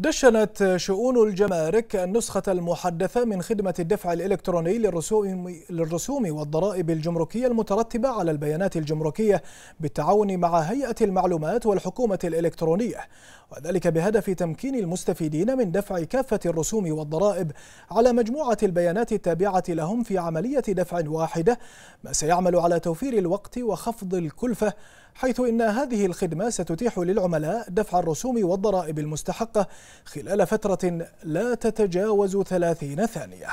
دشنت شؤون الجمارك النسخة المحدثة من خدمة الدفع الإلكتروني للرسوم للرسوم والضرائب الجمركية المترتبة على البيانات الجمركية بالتعاون مع هيئة المعلومات والحكومة الإلكترونية وذلك بهدف تمكين المستفيدين من دفع كافة الرسوم والضرائب على مجموعة البيانات التابعة لهم في عملية دفع واحدة ما سيعمل على توفير الوقت وخفض الكلفة حيث إن هذه الخدمة ستتيح للعملاء دفع الرسوم والضرائب المستحقة خلال فترة لا تتجاوز 30 ثانية